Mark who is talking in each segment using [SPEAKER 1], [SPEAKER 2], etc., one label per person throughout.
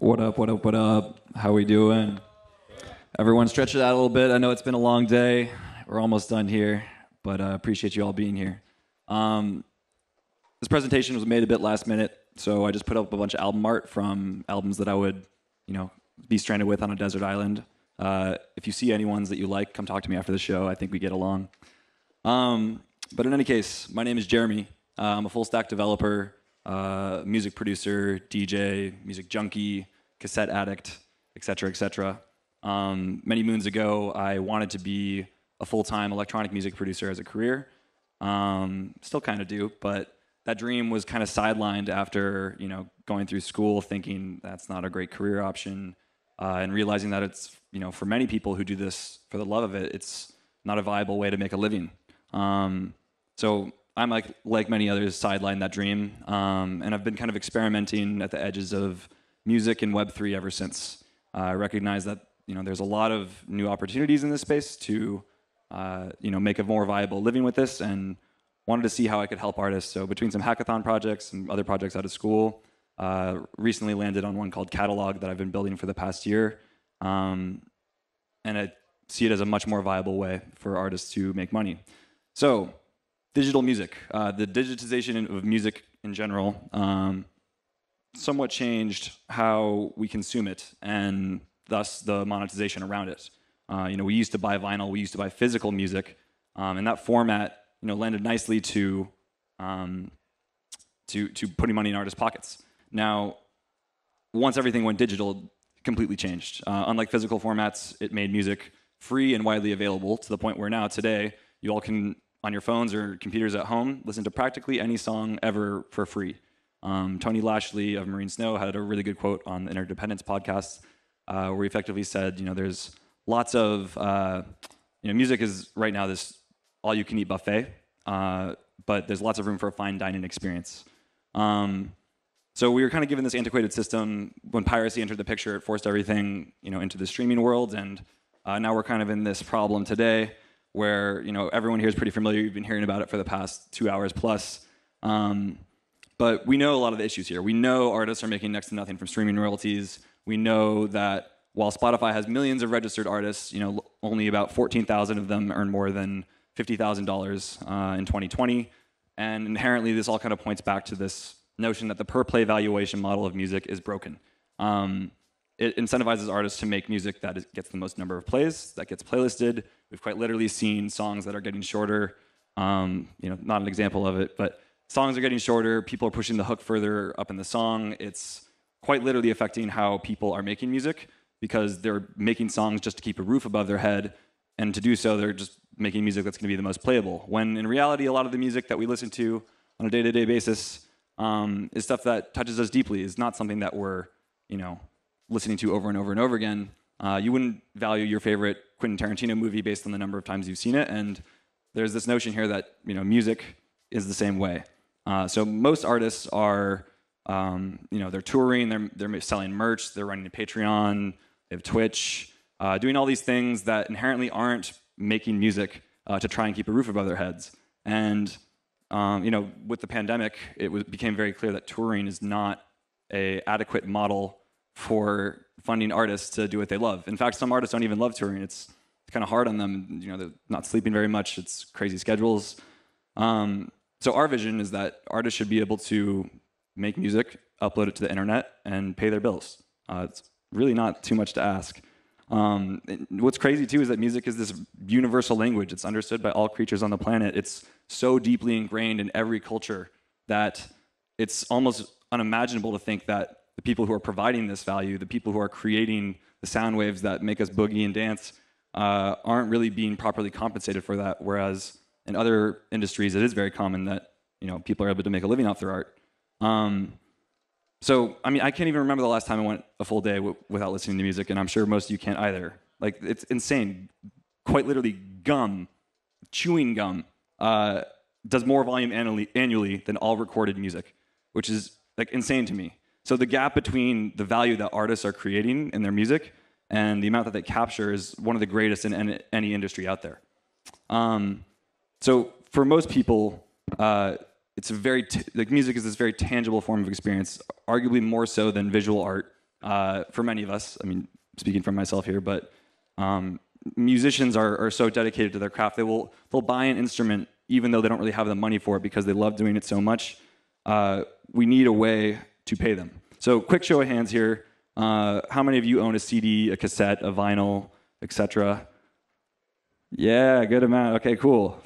[SPEAKER 1] What up, what up, what up? How we doing? Everyone stretch it out a little bit. I know it's been a long day. We're almost done here, but I uh, appreciate you all being here. Um, this presentation was made a bit last minute, so I just put up a bunch of album art from albums that I would, you know, be stranded with on a desert island. Uh, if you see any ones that you like, come talk to me after the show. I think we get along. Um, but in any case, my name is Jeremy. Uh, I'm a full stack developer uh, music producer, DJ, music junkie, cassette addict, etc., etc. Um, many moons ago, I wanted to be a full-time electronic music producer as a career. Um, still kind of do, but that dream was kind of sidelined after you know going through school, thinking that's not a great career option, uh, and realizing that it's you know for many people who do this for the love of it, it's not a viable way to make a living. Um, so I'm like like many others, sidelined that dream, um, and I've been kind of experimenting at the edges of music and Web three ever since. Uh, I recognize that you know there's a lot of new opportunities in this space to uh, you know make a more viable living with this, and wanted to see how I could help artists. So between some hackathon projects and other projects out of school, uh, recently landed on one called Catalog that I've been building for the past year, um, and I see it as a much more viable way for artists to make money. So digital music, uh, the digitization of music in general, um, somewhat changed how we consume it and thus the monetization around it. Uh, you know, we used to buy vinyl, we used to buy physical music, um, and that format, you know, landed nicely to um, to to putting money in artists' pockets. Now, once everything went digital, completely changed. Uh, unlike physical formats, it made music free and widely available to the point where now today you all can on your phones or computers at home, listen to practically any song ever for free. Um, Tony Lashley of Marine Snow had a really good quote on the Interdependence podcast, uh, where he effectively said, you know, there's lots of, uh, you know, music is right now this all-you-can-eat buffet, uh, but there's lots of room for a fine dining experience. Um, so we were kind of given this antiquated system when piracy entered the picture. It forced everything, you know, into the streaming world, and uh, now we're kind of in this problem today where you know everyone here is pretty familiar. You've been hearing about it for the past two hours plus. Um, but we know a lot of the issues here. We know artists are making next to nothing from streaming royalties. We know that while Spotify has millions of registered artists, you know only about 14,000 of them earn more than $50,000 uh, in 2020. And inherently, this all kind of points back to this notion that the per play valuation model of music is broken. Um, it incentivizes artists to make music that is, gets the most number of plays, that gets playlisted. We've quite literally seen songs that are getting shorter. Um, you know, not an example of it, but songs are getting shorter. People are pushing the hook further up in the song. It's quite literally affecting how people are making music because they're making songs just to keep a roof above their head, and to do so, they're just making music that's going to be the most playable. When in reality, a lot of the music that we listen to on a day-to-day basis um, is stuff that touches us deeply. Is not something that we're you know listening to over and over and over again, uh, you wouldn't value your favorite Quentin Tarantino movie based on the number of times you've seen it. And there's this notion here that you know music is the same way. Uh, so most artists are, um, you know, they're touring, they're they're selling merch, they're running a Patreon, they have Twitch, uh, doing all these things that inherently aren't making music uh, to try and keep a roof above their heads. And um, you know, with the pandemic, it was, became very clear that touring is not a adequate model for funding artists to do what they love. In fact, some artists don't even love touring. It's kind of hard on them. You know, they're not sleeping very much. It's crazy schedules. Um, so our vision is that artists should be able to make music, upload it to the internet, and pay their bills. Uh, it's really not too much to ask. Um, what's crazy too is that music is this universal language. It's understood by all creatures on the planet. It's so deeply ingrained in every culture that it's almost unimaginable to think that the people who are providing this value, the people who are creating the sound waves that make us boogie and dance, uh, aren't really being properly compensated for that. Whereas in other industries, it is very common that you know people are able to make a living off their art. Um, so I mean, I can't even remember the last time I went a full day without listening to music, and I'm sure most of you can't either. Like it's insane. Quite literally, gum, chewing gum, uh, does more volume annually, annually than all recorded music, which is like insane to me. So the gap between the value that artists are creating in their music and the amount that they capture is one of the greatest in any industry out there. Um, so for most people, uh, it's a very like music is this very tangible form of experience, arguably more so than visual art uh, for many of us. I mean, speaking from myself here, but um, musicians are, are so dedicated to their craft they will they'll buy an instrument even though they don't really have the money for it because they love doing it so much. Uh, we need a way to pay them. So quick show of hands here. Uh, how many of you own a CD, a cassette, a vinyl, etc.? Yeah, good amount. Okay, cool.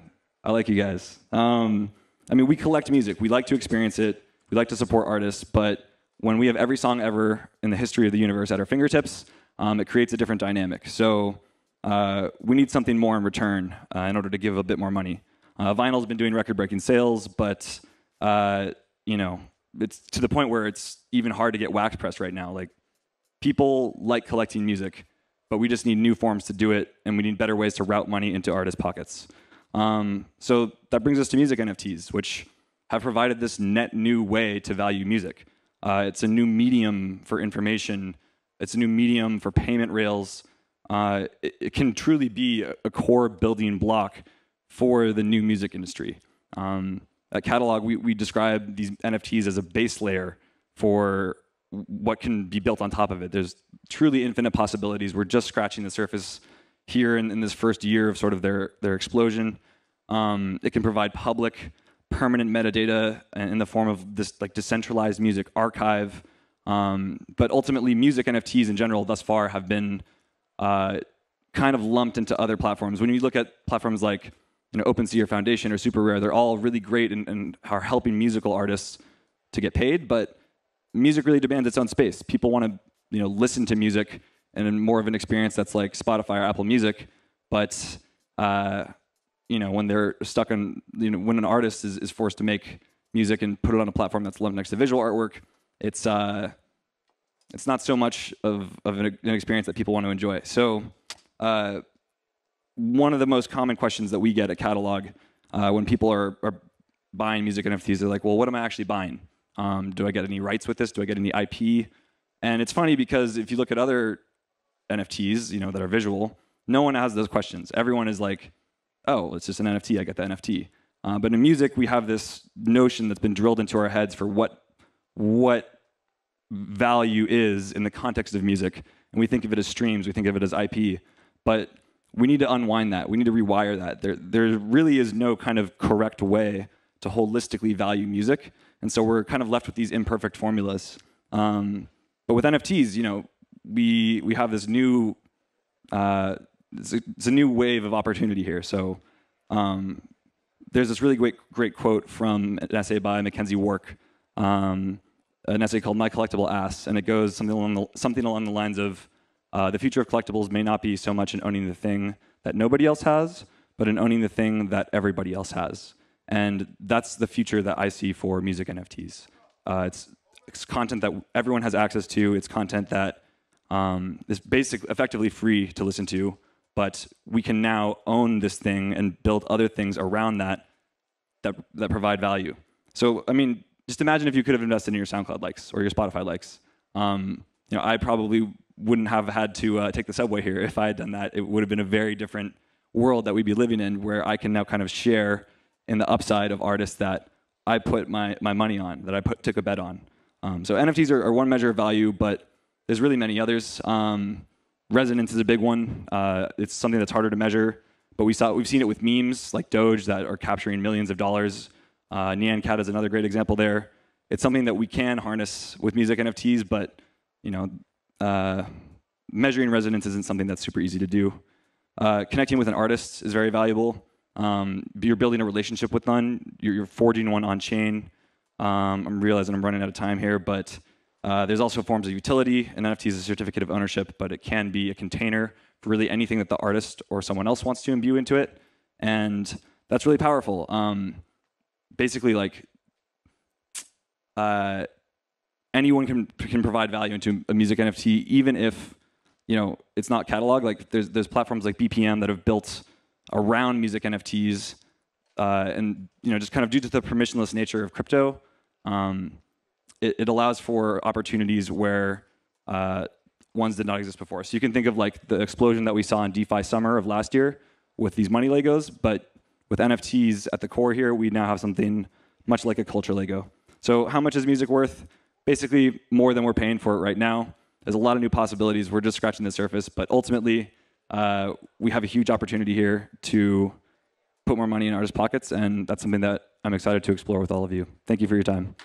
[SPEAKER 1] I like you guys. Um, I mean, we collect music. We like to experience it. We like to support artists. But when we have every song ever in the history of the universe at our fingertips, um, it creates a different dynamic. So uh, we need something more in return uh, in order to give a bit more money. Uh, vinyl's been doing record-breaking sales, but uh, you know, it's to the point where it's even hard to get wax pressed right now. Like people like collecting music, but we just need new forms to do it, and we need better ways to route money into artists' pockets. Um, so that brings us to music NFTs, which have provided this net new way to value music. Uh, it's a new medium for information. It's a new medium for payment rails. Uh, it, it, can truly be a, a, core building block for the new music industry. Um, uh, catalog, we, we describe these NFTs as a base layer for what can be built on top of it. There's truly infinite possibilities. We're just scratching the surface here in, in this first year of sort of their, their explosion. Um, it can provide public, permanent metadata in the form of this like decentralized music archive. Um, but ultimately, music NFTs in general thus far have been uh, kind of lumped into other platforms. When you look at platforms like you know, OpenSea or Foundation or Super Rare, they're all really great and, and are helping musical artists to get paid, but music really demands its own space. People want to, you know, listen to music and more of an experience that's like Spotify or Apple Music, but uh, you know, when they're stuck in, you know, when an artist is, is forced to make music and put it on a platform that's lumped next to visual artwork, it's uh, it's not so much of, of an, an experience that people want to enjoy. So uh, one of the most common questions that we get at Catalog uh, when people are, are, buying music NFTs, they're like, well, what am I actually buying? Um, do I get any rights with this? Do I get any IP? And it's funny because if you look at other NFTs, you know, that are visual, no one has those questions. Everyone is like, oh, it's just an NFT. I get the NFT. Uh, but in music, we have this notion that's been drilled into our heads for what what value is in the context of music, and we think of it as streams. We think of it as IP. But we need to unwind that. We need to rewire that. There, there really is no kind of correct way to holistically value music, and so we're kind of left with these imperfect formulas. Um, but with NFTs, you know, we we have this new uh, it's, a, it's, a, new wave of opportunity here. So um, there's this really great great quote from an essay by Mackenzie Work, um, an essay called "My Collectible Ass," and it goes something along the, something along the lines of uh, the future of collectibles may not be so much in owning the thing that nobody else has, but in owning the thing that everybody else has. And that's the future that I see for music NFTs. Uh, it's, it's, content that everyone has access to. It's content that um, is effectively free to listen to, but we can now own this thing and build other things around that that, that provide value. So, I mean, just imagine if you could have invested in your SoundCloud likes or your Spotify likes. Um, you know, I probably wouldn't have had to uh, take the subway here. If I had done that, it would have been a very different world that we'd be living in where I can now kind of share in the upside of artists that I put my, my money on, that I put, took a bet on. Um, so NFTs are, are, one measure of value, but there's really many others. Um, resonance is a big one. Uh, it's something that's harder to measure, but we saw, we've seen it with memes like Doge that are capturing millions of dollars. Uh, Nyan Cat is another great example there. It's something that we can harness with music NFTs, but you know uh, measuring resonance isn't something that's super easy to do. Uh, connecting with an artist is very valuable. Um, you're building a relationship with none. You're, you're forging one on chain. Um, I'm realizing I'm running out of time here, but uh, there's also forms of utility. An NFT is a certificate of ownership, but it can be a container for really anything that the artist or someone else wants to imbue into it, and that's really powerful. Um, basically, like uh, anyone can can provide value into a music NFT, even if you know it's not catalog. Like there's there's platforms like BPM that have built around music NFTs, uh, and you know just kind of due to the permissionless nature of crypto, um, it, it, allows for opportunities where uh, ones did not exist before. So you can think of like the explosion that we saw in DeFi summer of last year with these money Legos, but with NFTs at the core here, we now have something much like a culture Lego. So how much is music worth? basically more than we're paying for it right now. There's a lot of new possibilities. We're just scratching the surface, but ultimately, uh, we have a huge opportunity here to put more money in artists' pockets, and that's something that I'm excited to explore with all of you. Thank you for your time.